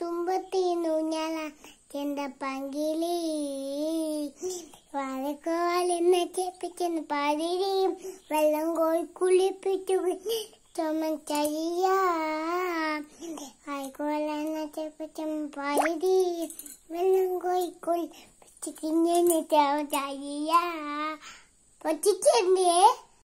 തുമ്പത്തീന്നു ഞാൻ ചെന്ത പങ്കിലി വാഴക്കോലെന്ന ചെപ്പിച്ചെന്ന് പാതിരിയും വെള്ളം കോഴി കുളിപ്പിച്ചു ചുമച്ചരിയ വാഴക്കോലെന്ന ചെപ്പിച്ചെന്ന് പാതിരിയും വെള്ളം കോഴി കുളിപ്പിച്ചു കിഞ്ഞെന്ന് ചുമച്ചരിയ പൊച്ചിച്ചെന്തേ